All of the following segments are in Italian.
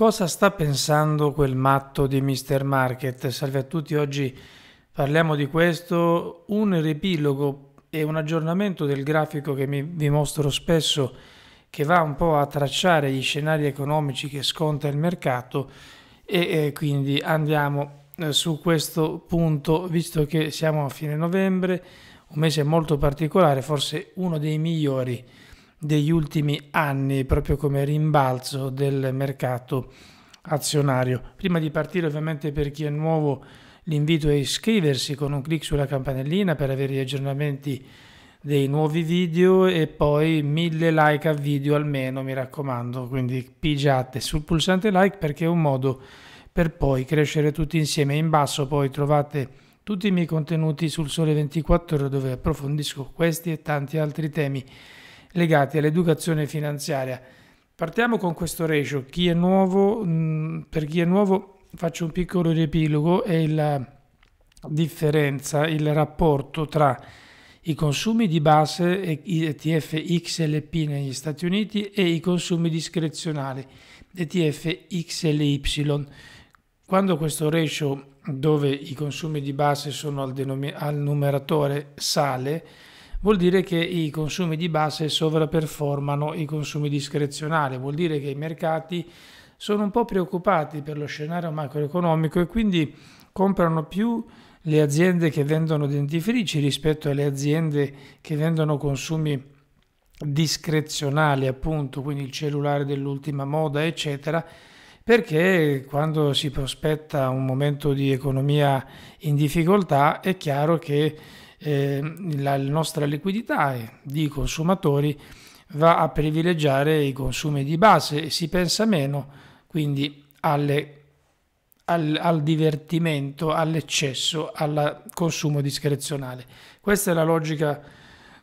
Cosa sta pensando quel matto di Mr. Market? Salve a tutti, oggi parliamo di questo, un riepilogo e un aggiornamento del grafico che mi, vi mostro spesso che va un po' a tracciare gli scenari economici che sconta il mercato e, e quindi andiamo eh, su questo punto visto che siamo a fine novembre, un mese molto particolare, forse uno dei migliori degli ultimi anni, proprio come rimbalzo del mercato azionario. Prima di partire, ovviamente, per chi è nuovo, l'invito è iscriversi con un clic sulla campanellina per avere gli aggiornamenti dei nuovi video e poi mille like a video almeno, mi raccomando, quindi pigiate sul pulsante like perché è un modo per poi crescere tutti insieme. In basso poi trovate tutti i miei contenuti sul Sole 24 ore dove approfondisco questi e tanti altri temi legati all'educazione finanziaria. Partiamo con questo ratio. Chi nuovo, mm, per chi è nuovo faccio un piccolo riepilogo, è la eh, differenza, il rapporto tra i consumi di base ETF XLP negli Stati Uniti e i consumi discrezionali ETF XLY. Quando questo ratio dove i consumi di base sono al, al numeratore sale, vuol dire che i consumi di base sovraperformano i consumi discrezionali, vuol dire che i mercati sono un po' preoccupati per lo scenario macroeconomico e quindi comprano più le aziende che vendono dentifrici rispetto alle aziende che vendono consumi discrezionali, appunto, quindi il cellulare dell'ultima moda, eccetera, perché quando si prospetta un momento di economia in difficoltà è chiaro che eh, la nostra liquidità di consumatori va a privilegiare i consumi di base e si pensa meno quindi alle, al, al divertimento, all'eccesso, al consumo discrezionale. Questa è la logica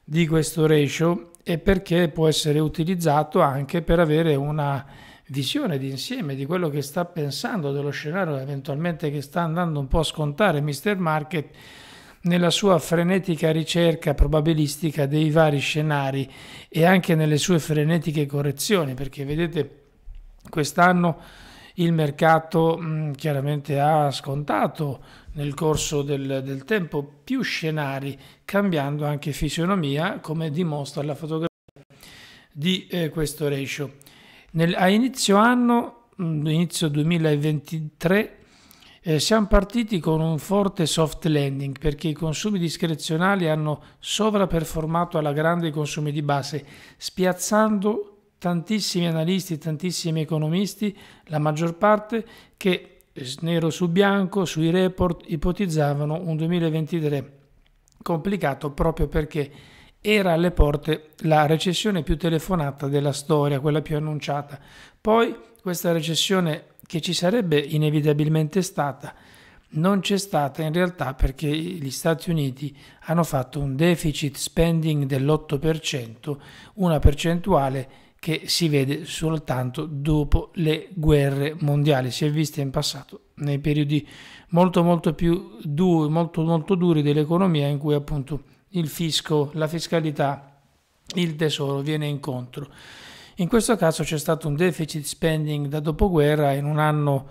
di questo ratio e perché può essere utilizzato anche per avere una visione d'insieme di quello che sta pensando dello scenario eventualmente che sta andando un po' a scontare Mr. Market nella sua frenetica ricerca probabilistica dei vari scenari e anche nelle sue frenetiche correzioni, perché vedete quest'anno il mercato mh, mm, chiaramente ha scontato nel corso del, del, tempo più scenari, cambiando anche fisionomia, come dimostra la fotografia di eh, questo ratio. Nel, a inizio anno, mh, mm, inizio 2023, eh, siamo partiti con un forte soft landing perché i consumi discrezionali hanno sovraperformato alla grande i consumi di base, spiazzando tantissimi analisti, tantissimi economisti, la maggior parte che eh, nero su bianco sui report ipotizzavano un 2023 complicato proprio perché era alle porte la recessione più telefonata della storia, quella più annunciata. Poi questa recessione che ci sarebbe inevitabilmente stata non c'è stata in realtà perché gli Stati Uniti hanno fatto un deficit spending dell'8%, una percentuale che si vede soltanto dopo le guerre mondiali, si è vista in passato nei periodi molto molto più duri, molto, molto duri dell'economia in cui appunto il fisco, la fiscalità, il tesoro viene incontro. In questo caso c'è stato un deficit spending da dopoguerra in un anno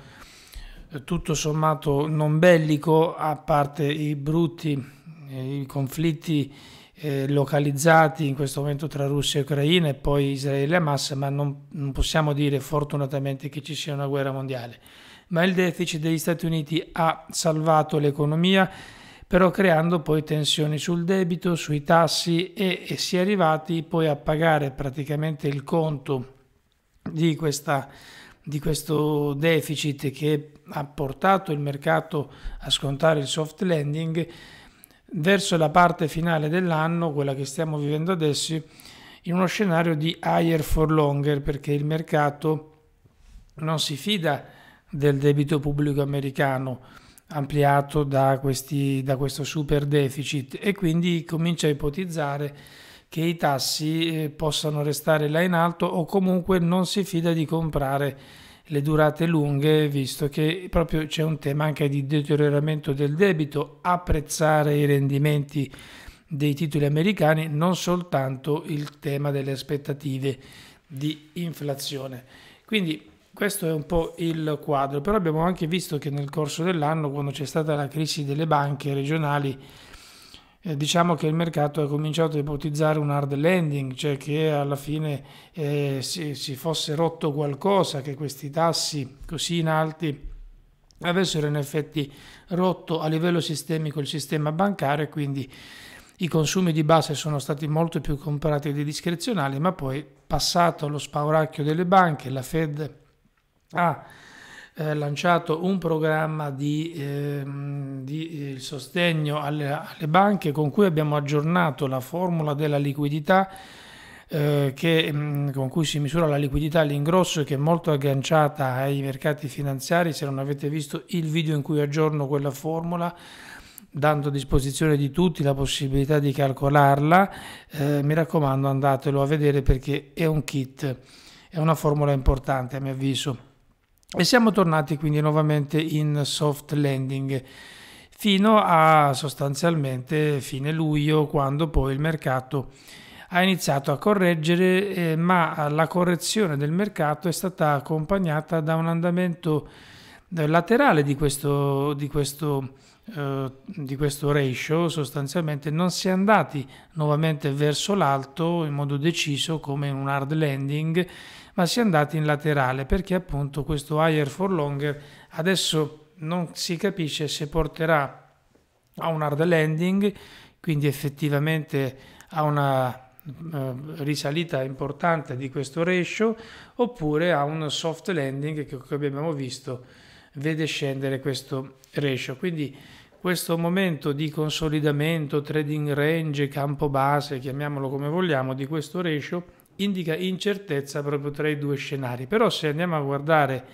eh, tutto sommato non bellico, a parte i brutti eh, i conflitti eh, localizzati in questo momento tra Russia e Ucraina e poi Israele e Hamas, ma non, non possiamo dire fortunatamente che ci sia una guerra mondiale. Ma il deficit degli Stati Uniti ha salvato l'economia però creando poi tensioni sul debito, sui tassi e, e si è arrivati poi a pagare praticamente il conto di, questa, di questo deficit che ha portato il mercato a scontare il soft landing verso la parte finale dell'anno, quella che stiamo vivendo adesso, in uno scenario di higher for longer perché il mercato non si fida del debito pubblico americano ampliato da, questi, da questo super deficit e quindi comincia a ipotizzare che i tassi eh, possano restare là in alto o comunque non si fida di comprare le durate lunghe visto che proprio c'è un tema anche di deterioramento del debito, apprezzare i rendimenti dei titoli americani, non soltanto il tema delle aspettative di inflazione. Quindi questo è un po' il quadro, però abbiamo anche visto che nel corso dell'anno, quando c'è stata la crisi delle banche regionali, eh, diciamo che il mercato ha cominciato a ipotizzare un hard landing, cioè che alla fine eh, si, si, fosse rotto qualcosa, che questi tassi così in alti avessero in effetti rotto a livello sistemico il sistema bancario e quindi i consumi di base sono stati molto più comprati dei discrezionali, ma poi passato lo spauracchio delle banche, la Fed ha eh, lanciato un programma di, ehm, eh, di sostegno alle, alle, banche con cui abbiamo aggiornato la formula della liquidità eh, che, mm, con cui si misura la liquidità all'ingrosso che è molto agganciata ai mercati finanziari. Se non avete visto il video in cui aggiorno quella formula, dando a disposizione di tutti la possibilità di calcolarla, eh, mi raccomando andatelo a vedere perché è un kit, è una formula importante a mio avviso. E siamo tornati quindi nuovamente in soft landing fino a sostanzialmente fine luglio quando poi il mercato ha iniziato a correggere eh, ma la correzione del mercato è stata accompagnata da un andamento eh, laterale di questo, di questo, eh, di questo ratio sostanzialmente non si è andati nuovamente verso l'alto in modo deciso come in un hard landing ma si è andati in laterale perché appunto questo higher for longer adesso non si capisce se porterà a un hard landing, quindi effettivamente a una eh, risalita importante di questo ratio oppure a un soft landing che come abbiamo visto vede scendere questo ratio quindi questo momento di consolidamento trading range campo base chiamiamolo come vogliamo di questo ratio indica incertezza proprio tra i due scenari. Però se andiamo a guardare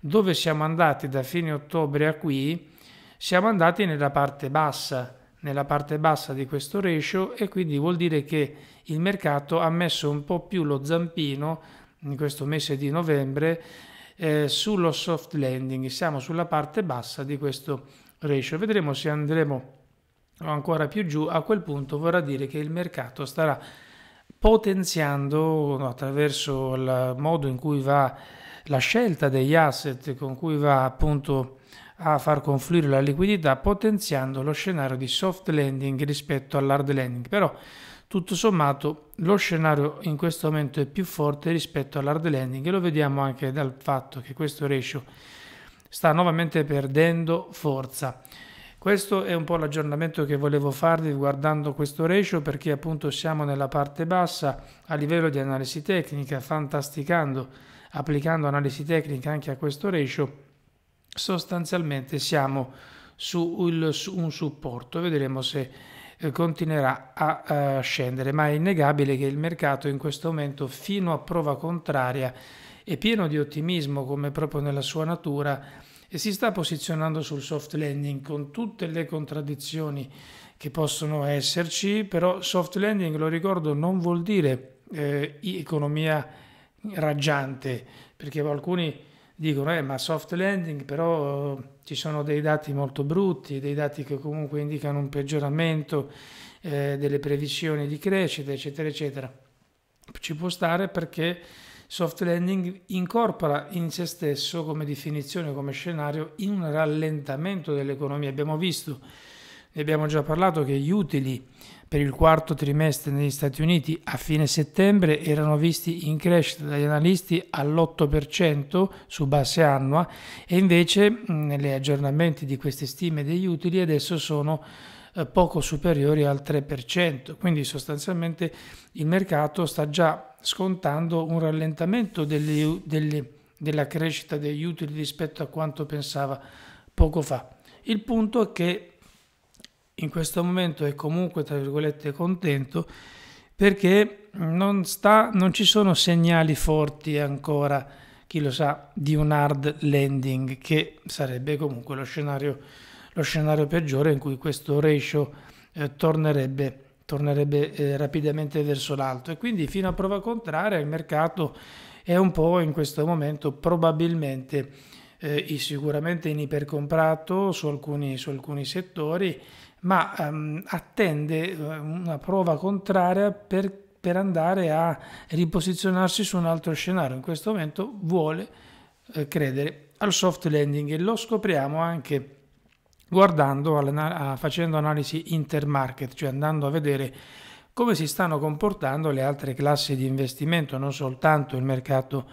dove siamo andati da fine ottobre a qui, siamo andati nella parte bassa, nella parte bassa di questo ratio e quindi vuol dire che il mercato ha messo un po' più lo zampino in questo mese di novembre eh, sullo soft landing, siamo sulla parte bassa di questo ratio. Vedremo se andremo ancora più giù, a quel punto vorrà dire che il mercato starà potenziando attraverso il modo in cui va la scelta degli asset con cui va appunto a far confluire la liquidità, potenziando lo scenario di soft landing rispetto all'hard landing. Però tutto sommato lo scenario in questo momento è più forte rispetto all'hard landing e lo vediamo anche dal fatto che questo ratio sta nuovamente perdendo forza. Questo è un po' l'aggiornamento che volevo farvi guardando questo ratio perché appunto siamo nella parte bassa a livello di analisi tecnica, fantasticando, applicando analisi tecnica anche a questo ratio, sostanzialmente siamo su, il, su un supporto, vedremo se eh, continuerà a, a eh, scendere, ma è innegabile che il mercato in questo momento fino a prova contraria è pieno di ottimismo come proprio nella sua natura e si sta posizionando sul soft landing con tutte le contraddizioni che possono esserci, però soft landing, lo ricordo, non vuol dire eh, economia raggiante, perché alcuni dicono eh, ma soft landing però ci sono dei dati molto brutti, dei dati che comunque indicano un peggioramento eh, delle previsioni di crescita, eccetera, eccetera. Ci può stare perché Soft landing incorpora in se stesso come definizione, come scenario, un rallentamento dell'economia. Abbiamo visto, ne abbiamo già parlato, che gli utili per il quarto trimestre negli Stati Uniti a fine settembre erano visti in crescita dagli analisti all'8% su base annua e invece negli aggiornamenti di queste stime degli utili adesso sono eh, poco superiori al 3%, quindi sostanzialmente il mercato sta già scontando un rallentamento delle, delle, della crescita degli utili rispetto a quanto pensava poco fa. Il punto è che in questo momento è comunque, tra virgolette, contento perché non, sta, non ci sono segnali forti ancora, chi lo sa, di un hard landing, che sarebbe comunque lo scenario, lo scenario peggiore in cui questo ratio eh, tornerebbe tornerebbe eh, rapidamente verso l'alto e quindi fino a prova contraria il mercato è un po' in questo momento probabilmente eh, sicuramente in ipercomprato su alcuni, su alcuni settori ma ehm, attende eh, una prova contraria per, per, andare a riposizionarsi su un altro scenario in questo momento vuole eh, credere al soft landing e lo scopriamo anche guardando, facendo analisi intermarket, cioè andando a vedere come si stanno comportando le altre classi di investimento, non soltanto il mercato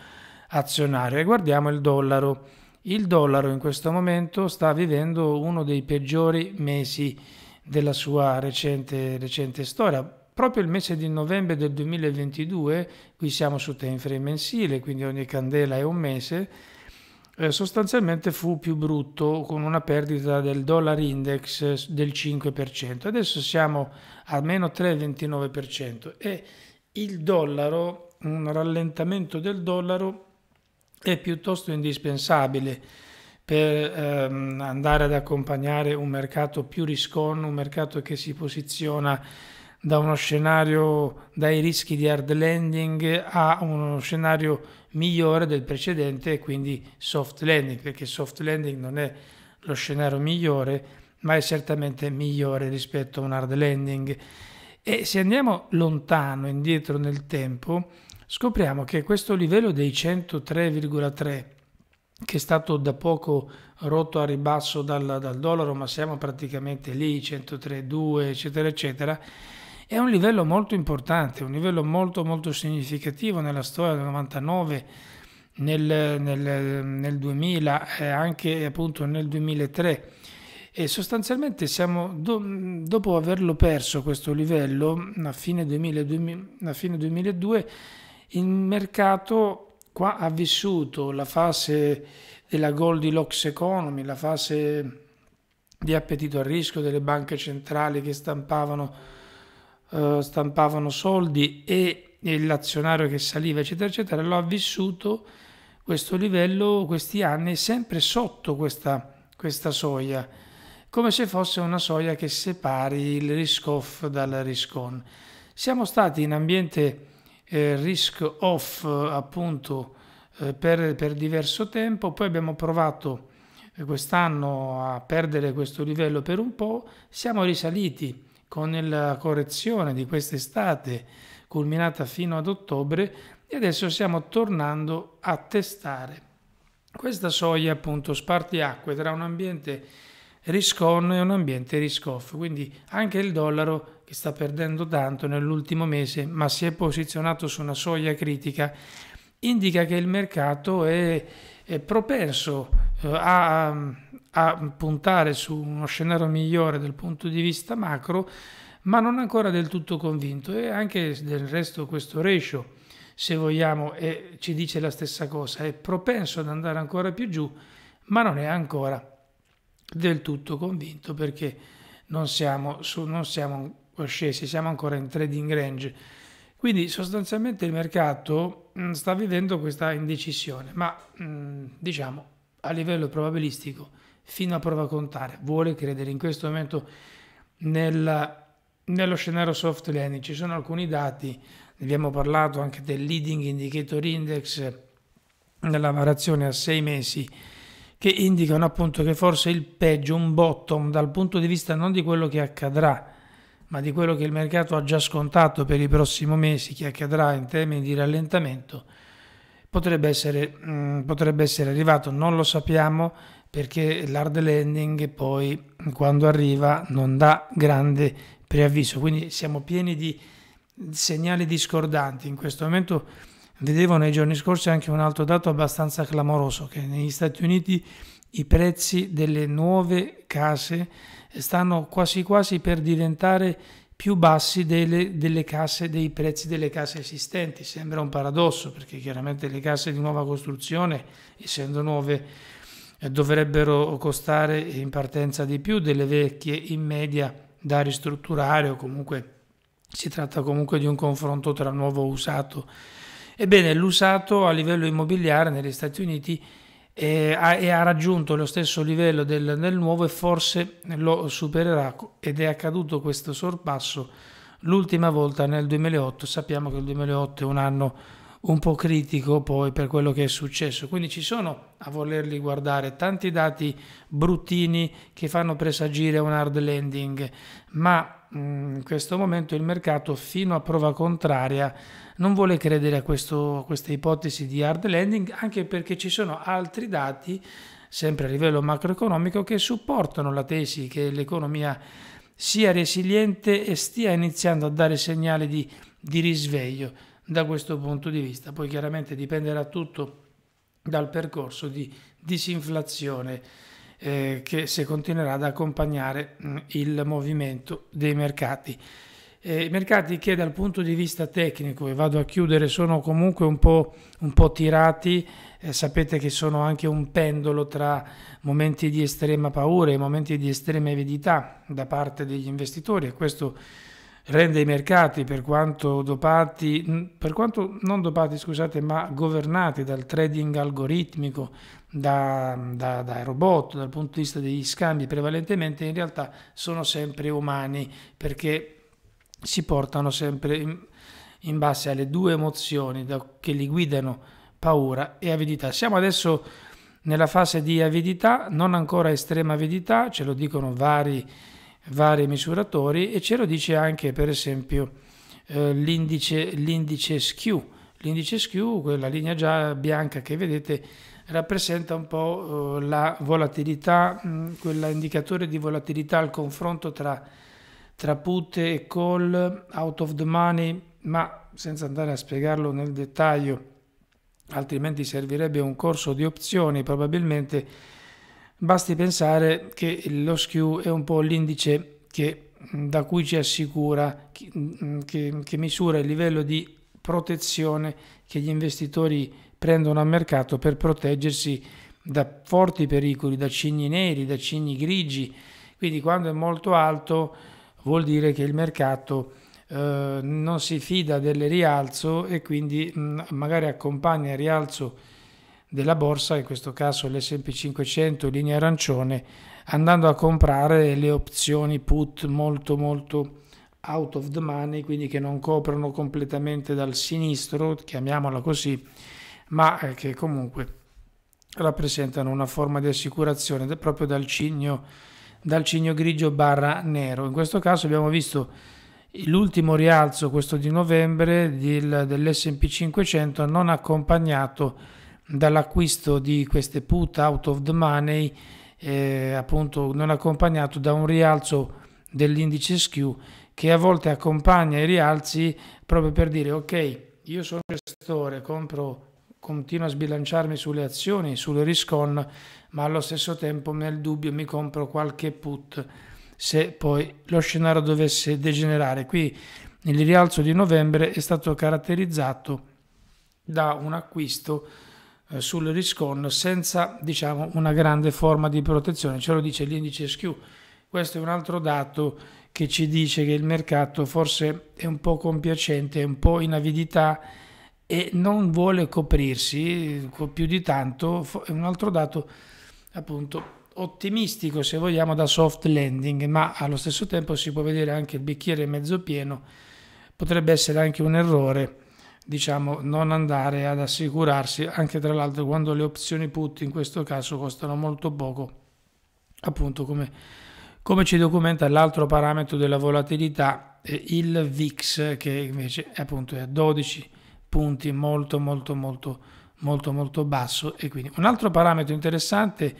azionario. E guardiamo il dollaro. Il dollaro in questo momento sta vivendo uno dei peggiori mesi della sua recente, recente storia, proprio il mese di novembre del 2022, qui siamo su time frame mensile, quindi ogni candela è un mese, eh, sostanzialmente fu più brutto con una perdita del dollar index del 5%. Adesso siamo a meno 3,29% e il dollaro, un rallentamento del dollaro è piuttosto indispensabile per ehm, andare ad accompagnare un mercato più riscon, un mercato che si posiziona da uno scenario, dai rischi di hard landing a uno scenario migliore del precedente, quindi soft landing, perché soft landing non è lo scenario migliore, ma è certamente migliore rispetto a un hard landing. E se andiamo lontano, indietro nel tempo, scopriamo che questo livello dei 103,3 che è stato da poco rotto a ribasso dal, dal dollaro, ma siamo praticamente lì, 103,2 eccetera eccetera, è un livello molto importante, un livello molto molto significativo nella storia del 99, nel, nel, nel 2000 e anche appunto nel 2003 e sostanzialmente siamo, dopo averlo perso questo livello a fine, 2000, a fine 2002 il mercato qua ha vissuto la fase della Goldilocks economy, la fase di appetito a rischio delle banche centrali che stampavano eh, stampavano soldi e, l'azionario che saliva, eccetera, eccetera, lo ha vissuto questo livello, questi anni, sempre sotto questa, questa soglia, come se fosse una soglia che separi il risk off dal risk on. Siamo stati in ambiente eh, risk off appunto eh, per, per, diverso tempo, poi abbiamo provato eh, quest'anno a perdere questo livello per un po', siamo risaliti con la correzione di quest'estate culminata fino ad ottobre e adesso stiamo tornando a testare questa soglia appunto spartiacque tra un ambiente risk on e un ambiente risk off quindi anche il dollaro che sta perdendo tanto nell'ultimo mese ma si è posizionato su una soglia critica indica che il mercato è, è propenso eh, a a puntare su uno scenario migliore dal punto di vista macro, ma non ancora del tutto convinto e anche del resto questo ratio, se vogliamo, è, ci dice la stessa cosa, è propenso ad andare ancora più giù, ma non è ancora del tutto convinto perché non siamo, su, non siamo scesi, siamo ancora in trading range. Quindi sostanzialmente il mercato mm, sta vivendo questa indecisione, ma mm, diciamo a livello probabilistico fino a prova contraria. Vuole credere in questo momento nel, nello scenario soft landing. Ci sono alcuni dati, ne abbiamo parlato anche del leading indicator index nella variazione a sei mesi che indicano appunto che forse il peggio, un bottom dal punto di vista non di quello che accadrà, ma di quello che il mercato ha già scontato per i prossimi mesi, che accadrà in termini di rallentamento, potrebbe essere, mh, mm, potrebbe essere arrivato, non lo sappiamo, perché l'hard landing poi quando arriva non dà grande preavviso, quindi siamo pieni di segnali discordanti. In questo momento vedevo nei giorni scorsi anche un altro dato abbastanza clamoroso, che negli Stati Uniti i prezzi delle nuove case stanno quasi quasi per diventare più bassi delle, delle case, dei prezzi delle case esistenti. Sembra un paradosso perché chiaramente le case di nuova costruzione, essendo nuove, eh, dovrebbero costare in partenza di più delle vecchie in media da ristrutturare o comunque si tratta comunque di un confronto tra nuovo e usato. Ebbene, l'usato a livello immobiliare negli Stati Uniti eh, ha, ha, raggiunto lo stesso livello del, del, nuovo e forse lo supererà ed è accaduto questo sorpasso l'ultima volta nel 2008. Sappiamo che il 2008 è un anno un po' critico poi per quello che è successo. Quindi ci sono a volerli guardare tanti dati bruttini che fanno presagire un hard landing, ma mm, in questo momento il mercato fino a prova contraria non vuole credere a, questo, a questa ipotesi di hard landing anche perché ci sono altri dati sempre a livello macroeconomico che supportano la tesi che l'economia sia resiliente e stia iniziando a dare segnali di, di risveglio da questo punto di vista. Poi chiaramente dipenderà tutto dal percorso di disinflazione eh, che se continuerà ad accompagnare mh, mm, il movimento dei mercati. Eh, mercati che dal punto di vista tecnico, e vado a chiudere, sono comunque un po', un po tirati, eh, sapete che sono anche un pendolo tra momenti di estrema paura e momenti di estrema avidità da parte degli investitori e questo rende i mercati, per quanto, dopati, per quanto non dopati, scusate, ma governati dal trading algoritmico, da, da, dai robot, dal punto di vista degli scambi prevalentemente, in realtà sono sempre umani perché si portano sempre in, in base alle due emozioni da, che li guidano, paura e avidità. Siamo adesso nella fase di avidità, non ancora estrema avidità, ce lo dicono vari vari misuratori e ce lo dice anche per esempio eh, l'indice, l'indice SKU. L'indice SKU, quella linea già bianca che vedete, rappresenta un po' eh, la volatilità, mh, mm, quell'indicatore di volatilità al confronto tra, tra put e call, out of the money, ma senza andare a spiegarlo nel dettaglio, altrimenti servirebbe un corso di opzioni probabilmente Basti pensare che lo skew è un po' l'indice che, mm, da cui ci assicura, mm, che, che misura il livello di protezione che gli investitori prendono a mercato per proteggersi da forti pericoli, da cigni neri, da cigni grigi. Quindi quando è molto alto vuol dire che il mercato eh, non si fida del rialzo e quindi mh, mm, magari accompagna il rialzo della borsa, in questo caso l'S&P 500 linea arancione, andando a comprare le opzioni put molto molto out of the money, quindi che non coprono completamente dal sinistro, chiamiamola così, ma eh, che comunque rappresentano una forma di assicurazione proprio dal cigno, dal cigno grigio barra nero. In questo caso abbiamo visto l'ultimo rialzo, questo di novembre, dell'S&P 500 non accompagnato dall'acquisto di queste put out of the money eh, appunto non accompagnato da un rialzo dell'indice SKU che a volte accompagna i rialzi proprio per dire ok io sono gestore compro continuo a sbilanciarmi sulle azioni sulle risk on ma allo stesso tempo nel dubbio mi compro qualche put se poi lo scenario dovesse degenerare qui il rialzo di novembre è stato caratterizzato da un acquisto eh, sul risconno senza diciamo, una grande forma di protezione, ce lo dice l'indice SQ. Questo è un altro dato che ci dice che il mercato forse è un po' compiacente, è un po' in avidità e non vuole coprirsi più di tanto, è un altro dato appunto ottimistico se vogliamo da soft landing, ma allo stesso tempo si può vedere anche il bicchiere mezzo pieno, potrebbe essere anche un errore diciamo, non andare ad assicurarsi, anche tra l'altro quando le opzioni put in questo caso costano molto poco, appunto come, come ci documenta l'altro parametro della volatilità, eh, il VIX, che invece è appunto è a 12 punti, molto molto molto molto molto basso. E quindi un altro parametro interessante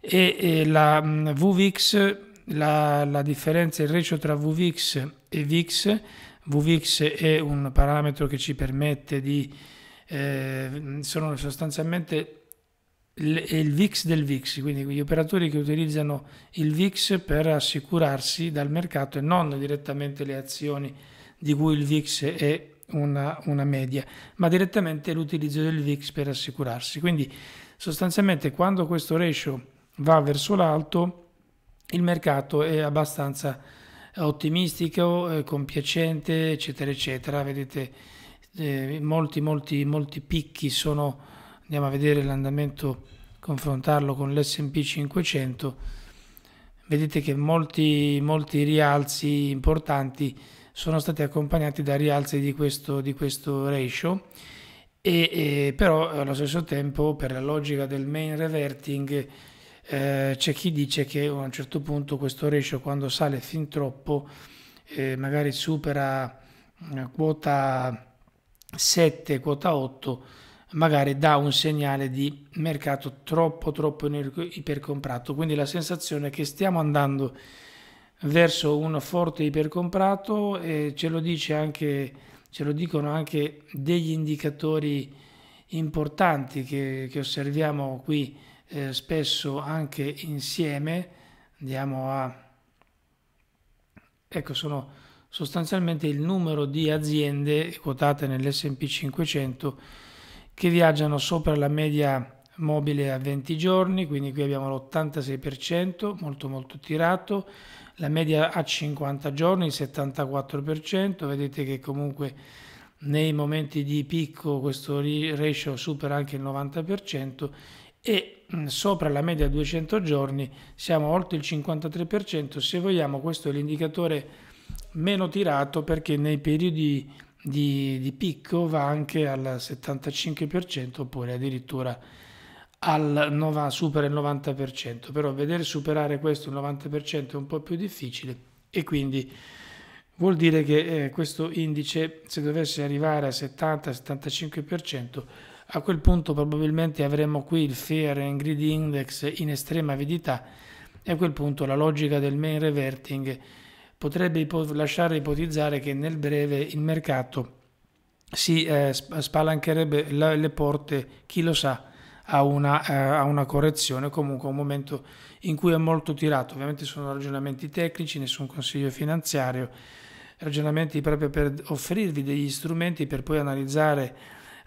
è, è la mm, VVIX, la, la differenza, il ratio tra VVIX e VIX, VVIX è un parametro che ci permette di, eh, sono sostanzialmente il VIX del VIX, quindi gli operatori che utilizzano il VIX per assicurarsi dal mercato e non direttamente le azioni di cui il VIX è una, una media, ma direttamente l'utilizzo del VIX per assicurarsi. Quindi sostanzialmente quando questo ratio va verso l'alto il mercato è abbastanza ottimistico, eh, compiacente, eccetera, eccetera. Vedete, eh, molti, molti, molti picchi sono, andiamo a vedere l'andamento, confrontarlo con l'S&P 500, vedete che molti, molti rialzi importanti sono stati accompagnati da rialzi di questo, di questo ratio, e, e, eh, però allo stesso tempo per la logica del main reverting eh, c'è chi dice che a un certo punto questo ratio quando sale fin troppo eh, magari supera eh, quota 7, quota 8, magari dà un segnale di mercato troppo troppo ipercomprato. Quindi la sensazione è che stiamo andando verso un forte ipercomprato e ce lo, anche, ce lo dicono anche degli indicatori importanti che, che osserviamo qui eh, spesso anche insieme, andiamo a... Ecco, sono sostanzialmente il numero di aziende quotate nell'S&P 500 che viaggiano sopra la media mobile a 20 giorni, quindi qui abbiamo l'86%, molto molto tirato, la media a 50 giorni, il 74%, vedete che comunque nei momenti di picco questo ratio supera anche il 90% e Mm, sopra la media 200 giorni siamo oltre il 53%, se vogliamo questo è l'indicatore meno tirato perché nei periodi di, di picco va anche al 75% oppure addirittura al 90, supera il 90%, però vedere superare questo il 90% è un po' più difficile e quindi vuol dire che eh, questo indice se dovesse arrivare al 70-75% a quel punto probabilmente avremo qui il Fear and Greed Index in estrema avidità e a quel punto la logica del main reverting potrebbe ipo lasciare ipotizzare che nel breve il mercato si eh, spalancherebbe la, le porte, chi lo sa, a una, eh, a una correzione, comunque un momento in cui è molto tirato. Ovviamente sono ragionamenti tecnici, nessun consiglio finanziario, ragionamenti proprio per offrirvi degli strumenti per poi analizzare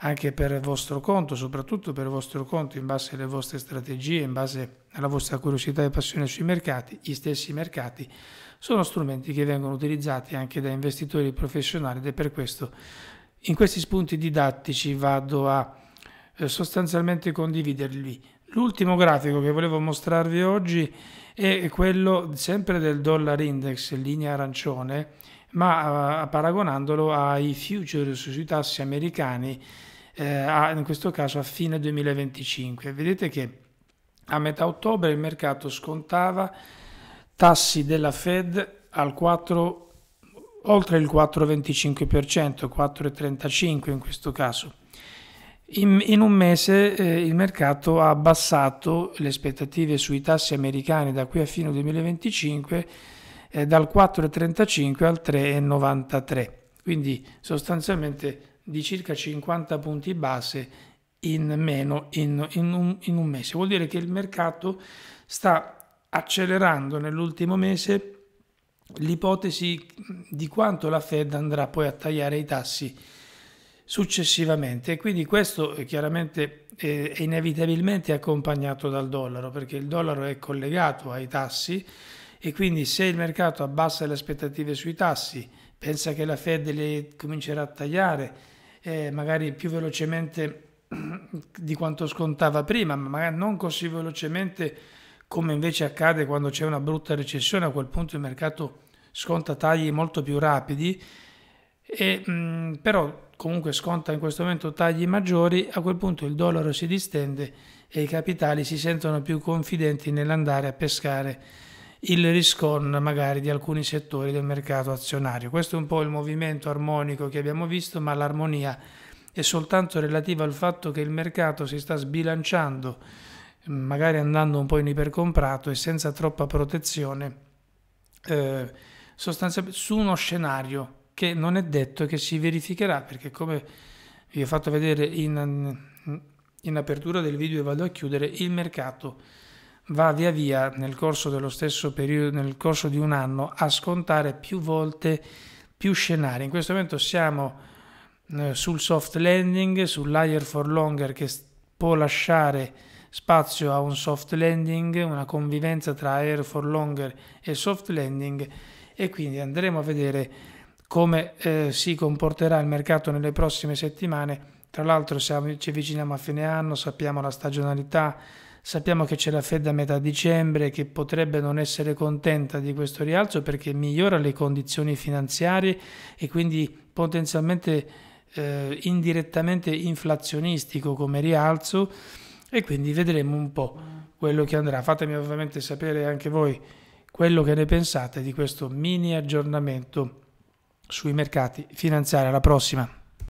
anche per il vostro conto, soprattutto per il vostro conto in base alle vostre strategie, in base alla vostra curiosità e passione sui mercati, gli stessi mercati sono strumenti che vengono utilizzati anche da investitori professionali ed è per questo in questi spunti didattici vado a eh, sostanzialmente condividerli. L'ultimo grafico che volevo mostrarvi oggi è quello sempre del dollar index linea arancione ma eh, paragonandolo ai futures sui tassi americani eh, a, in questo caso a fine 2025. Vedete che a metà ottobre il mercato scontava tassi della Fed al 4, oltre il 4,25%, 4,35% in questo caso. In, in un mese eh, il mercato ha abbassato le aspettative sui tassi americani da qui a fine 2025 eh, dal 4,35 al 3,93. Quindi sostanzialmente di circa 50 punti base in meno in, in, un, in un mese. Vuol dire che il mercato sta accelerando nell'ultimo mese l'ipotesi di quanto la Fed andrà poi a tagliare i tassi successivamente. E quindi questo eh, chiaramente eh, è inevitabilmente accompagnato dal dollaro, perché il dollaro è collegato ai tassi e quindi se il mercato abbassa le aspettative sui tassi, pensa che la Fed le comincerà a tagliare, eh, magari più velocemente di quanto scontava prima, ma non così velocemente come invece accade quando c'è una brutta recessione, a quel punto il mercato sconta tagli molto più rapidi, e, mh, mm, però comunque sconta in questo momento tagli maggiori, a quel punto il dollaro si distende e i capitali si sentono più confidenti nell'andare a pescare il riscon magari di alcuni settori del mercato azionario. Questo è un po' il movimento armonico che abbiamo visto, ma l'armonia è soltanto relativa al fatto che il mercato si sta sbilanciando, magari andando un po' in ipercomprato e senza troppa protezione, eh, sostanzialmente su uno scenario che non è detto che si verificherà, perché come vi ho fatto vedere in, in apertura del video e vado a chiudere, il mercato va via via nel corso dello stesso periodo, nel corso di un anno, a scontare più volte più scenari. In questo momento siamo eh, sul soft landing, sull'higher for longer che può lasciare spazio a un soft landing, una convivenza tra higher for longer e soft landing e quindi andremo a vedere come eh, si comporterà il mercato nelle prossime settimane. Tra l'altro ci avviciniamo a fine anno, sappiamo la stagionalità, Sappiamo che c'è la Fed a metà dicembre che potrebbe non essere contenta di questo rialzo perché migliora le condizioni finanziarie e quindi potenzialmente eh, indirettamente inflazionistico come rialzo e quindi vedremo un po' quello che andrà. Fatemi ovviamente sapere anche voi quello che ne pensate di questo mini aggiornamento sui mercati finanziari. Alla prossima!